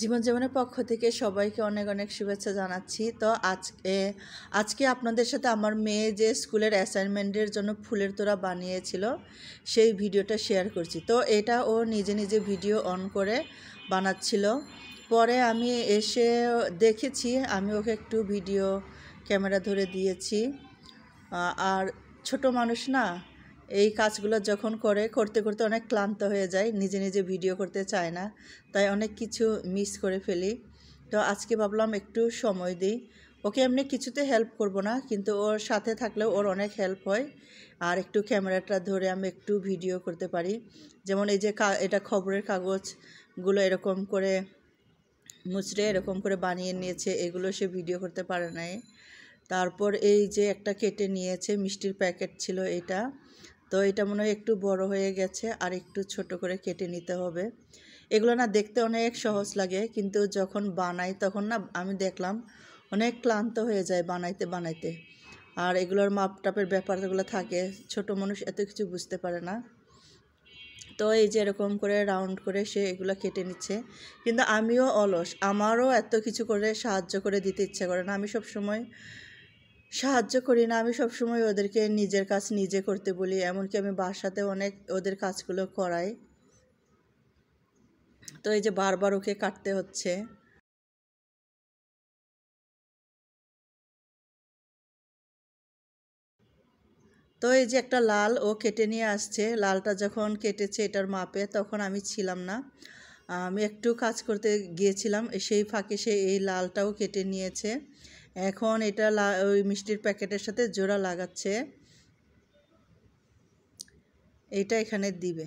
জীবনজীবনের পক্ষ থেকে সবাইকে অনেক অনেক শুভেচ্ছা জানাচ্ছি তো আজকে আজকে আপনাদের সাথে আমার মেয়ে যে স্কুলের অ্যাসাইনমেন্টের জন্য ফুলের তোড়া বানিয়েছিল সেই ভিডিওটা শেয়ার করছি তো এটা ও নিজে নিজে ভিডিও অন করে বানাচ্ছিল পরে আমি এসে দেখেছি আমি ওকে একটু ভিডিও ক্যামেরা ধরে দিয়েছি আর ছোট মানুষ না এই কাজগুলো যখন করে করতে করতে অনেক ক্লান্ত হয়ে যায় নিজে নিজে ভিডিও করতে চায় না তাই অনেক কিছু মিস করে ফেলি তো আজকে ভাবলাম একটু সময় দিই ওকে এমনি কিছুতে হেল্প করব না কিন্তু ওর সাথে থাকলেও ওর অনেক হেল্প হয় আর একটু ক্যামেরাটা ধরে আমি একটু ভিডিও করতে পারি যেমন এই যে এটা খবরের কাগজগুলো এরকম করে মুচড়ে এরকম করে বানিয়ে নিয়েছে এগুলো সে ভিডিও করতে পারে নাই তারপর এই যে একটা কেটে নিয়েছে মিষ্টির প্যাকেট ছিল এটা তো এটা মনে হয় একটু বড় হয়ে গেছে আর একটু ছোট করে কেটে নিতে হবে এগুলো না দেখতে অনেক সহজ লাগে কিন্তু যখন বানাই তখন না আমি দেখলাম অনেক ক্লান্ত হয়ে যায় বানাইতে বানাইতে আর এগুলোর মাপটাপের ব্যাপারগুলো থাকে ছোট মানুষ এত কিছু বুঝতে পারে না তো এই যে এরকম করে রাউন্ড করে সে এগুলো কেটে নিচ্ছে কিন্তু আমিও অলস আমারও এত কিছু করে সাহায্য করে দিতে ইচ্ছে করে না আমি সব সময় সাহায্য করি না আমি সবসময় ওদেরকে নিজের কাজ নিজে করতে বলি এমনকি আমি বাসাতে অনেক ওদের কাজগুলো করাই তো এই যে বারবার ওকে কাটতে হচ্ছে তো এই যে একটা লাল ও কেটে নিয়ে আসছে লালটা যখন কেটেছে এটার মাপে তখন আমি ছিলাম না আমি একটু কাজ করতে গিয়েছিলাম সেই ফাঁকে সে এই লালটাও কেটে নিয়েছে এখন এটা ওই মিষ্টির প্যাকেটের সাথে জোড়া লাগাচ্ছে এটা এখানে দিবে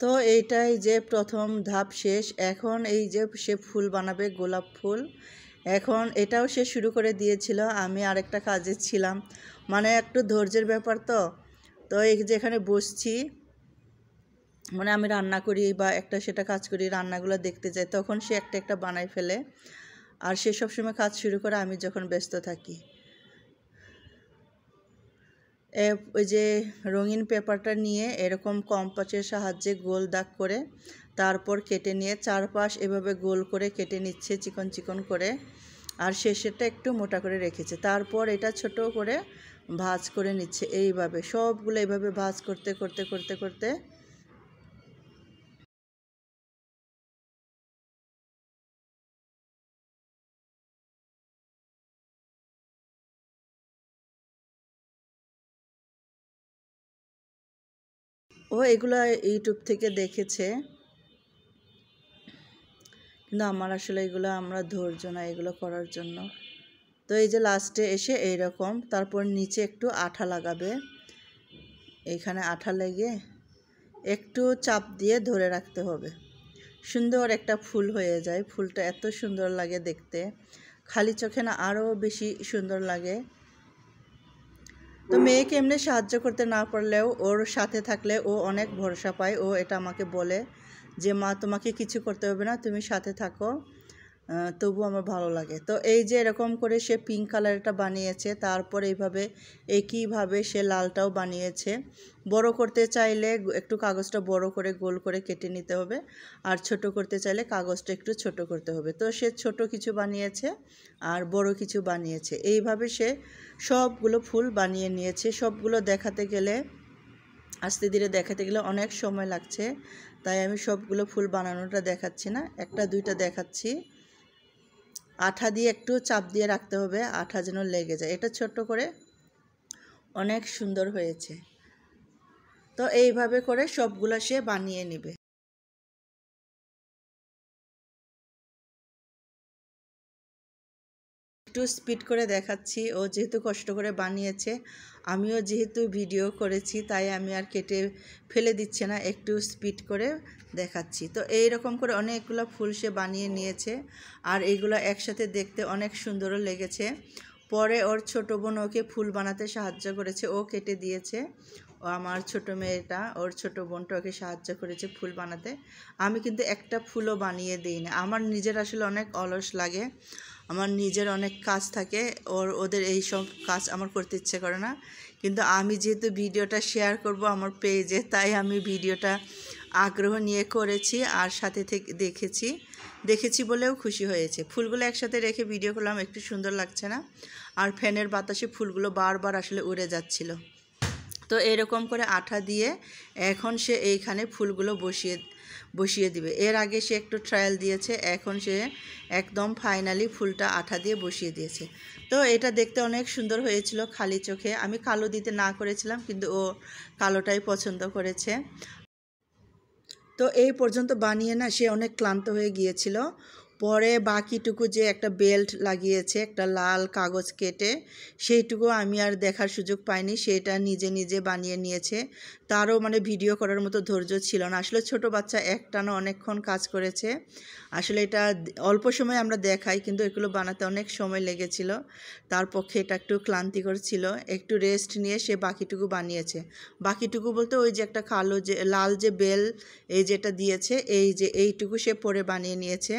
তো এইটাই যে প্রথম ধাপ শেষ এখন এই যে সে ফুল বানাবে গোলাপ ফুল এখন এটাও সে শুরু করে দিয়েছিল আমি আরেকটা কাজে ছিলাম মানে একটু ধৈর্যের ব্যাপার তো তো এই যেখানে বসছি মানে আমি রান্না করি বা একটা সেটা কাজ করি রান্নাগুলো দেখতে যাই তখন সে একটা একটা বানায় ফেলে আর সে সব সময় কাজ শুরু করে আমি যখন ব্যস্ত থাকি ওই যে রঙিন পেপারটা নিয়ে এরকম কম্পাসের সাহায্যে গোল দাগ করে তারপর কেটে নিয়ে চারপাশ এভাবে গোল করে কেটে নিচ্ছে চিকন চিকন করে আর শেষেরটা একটু মোটা করে রেখেছে তারপর এটা ছোট করে ভাজ করে নিচ্ছে এইভাবে সবগুলো এইভাবে ভাজ করতে করতে করতে করতে ও এগুলো ইউটিউব থেকে দেখেছে কিন্তু আমার আসলে এগুলো আমরা ধৈর্য না এগুলো করার জন্য তো এই যে লাস্টে এসে এই রকম তারপর নিচে একটু আঠা লাগাবে এখানে আঠা লেগে একটু চাপ দিয়ে ধরে রাখতে হবে সুন্দর একটা ফুল হয়ে যায় ফুলটা এত সুন্দর লাগে দেখতে খালি চোখে না আরও বেশি সুন্দর লাগে তো মেয়েকে এমনি সাহায্য করতে না পারলেও ওর সাথে থাকলে ও অনেক ভরসা পায় ও এটা আমাকে বলে যে মা তোমাকে কিছু করতে হবে না তুমি সাথে থাকো তবু আমার ভালো লাগে তো এই যে এরকম করে সে পিঙ্ক কালারটা বানিয়েছে তারপর এইভাবে একইভাবে সে লালটাও বানিয়েছে বড় করতে চাইলে একটু কাগজটা বড় করে গোল করে কেটে নিতে হবে আর ছোট করতে চাইলে কাগজটা একটু ছোট করতে হবে তো সে ছোট কিছু বানিয়েছে আর বড় কিছু বানিয়েছে এইভাবে সে সবগুলো ফুল বানিয়ে নিয়েছে সবগুলো দেখাতে গেলে আস্তে ধীরে দেখাতে গেলে অনেক সময় লাগছে তাই আমি সবগুলো ফুল বানানোটা দেখাচ্ছি না একটা দুইটা দেখাচ্ছি আঠা দিয়ে একটু চাপ দিয়ে রাখতে হবে আঠা যেন লেগে যায় এটা ছোট করে অনেক সুন্দর হয়েছে তো এইভাবে করে সবগুলো সে বানিয়ে নেবে একটু স্পিড করে দেখাচ্ছি ও যেহেতু কষ্ট করে বানিয়েছে আমিও যেহেতু ভিডিও করেছি তাই আমি আর কেটে ফেলে দিচ্ছে না একটু স্পিড করে দেখাচ্ছি তো এই রকম করে অনেকগুলো ফুল সে বানিয়ে নিয়েছে আর এইগুলো একসাথে দেখতে অনেক সুন্দরও লেগেছে পরে ওর ছোটো বোন ওকে ফুল বানাতে সাহায্য করেছে ও কেটে দিয়েছে ও আমার ছোট মেয়েটা ওর ছোট বোনটা ওকে সাহায্য করেছে ফুল বানাতে আমি কিন্তু একটা ফুলও বানিয়ে দিই না আমার নিজের আসলে অনেক অলস লাগে আমার নিজের অনেক কাজ থাকে ওর ওদের এই সব কাজ আমার করতে ইচ্ছে করে না কিন্তু আমি যেহেতু ভিডিওটা শেয়ার করব আমার পেজে তাই আমি ভিডিওটা আগ্রহ নিয়ে করেছি আর সাথে থেকে দেখেছি দেখেছি বলেও খুশি হয়েছে ফুলগুলো একসাথে রেখে ভিডিও করলাম একটু সুন্দর লাগছে না আর ফ্যানের বাতাসে ফুলগুলো বারবার আসলে উড়ে যাচ্ছিল তো এরকম করে আঠা দিয়ে এখন সে এইখানে ফুলগুলো বসিয়ে বসিয়ে দিবে এর আগে সে একটু ট্রায়াল দিয়েছে এখন সে একদম ফাইনালি ফুলটা আঠা দিয়ে বসিয়ে দিয়েছে তো এটা দেখতে অনেক সুন্দর হয়েছিল খালি চোখে আমি কালো দিতে না করেছিলাম কিন্তু ও কালোটাই পছন্দ করেছে তো এই পর্যন্ত বানিয়ে না সে অনেক ক্লান্ত হয়ে গিয়েছিল পরে বাকিটুকু যে একটা বেল্ট লাগিয়েছে একটা লাল কাগজ কেটে সেইটুকু আমি আর দেখার সুযোগ পাইনি সেটা নিজে নিজে বানিয়ে নিয়েছে তারও মানে ভিডিও করার মতো ধৈর্য ছিল না আসলে ছোট বাচ্চা একটানা অনেকক্ষণ কাজ করেছে আসলে এটা অল্প সময় আমরা দেখাই কিন্তু এগুলো বানাতে অনেক সময় লেগেছিল তার পক্ষে এটা একটু ক্লান্তিকর ছিল একটু রেস্ট নিয়ে সে বাকিটুকু বানিয়েছে বাকিটুকু বলতে ওই যে একটা কালো যে লাল যে বেল এই যেটা দিয়েছে এই যে এইটুকু সে পরে বানিয়ে নিয়েছে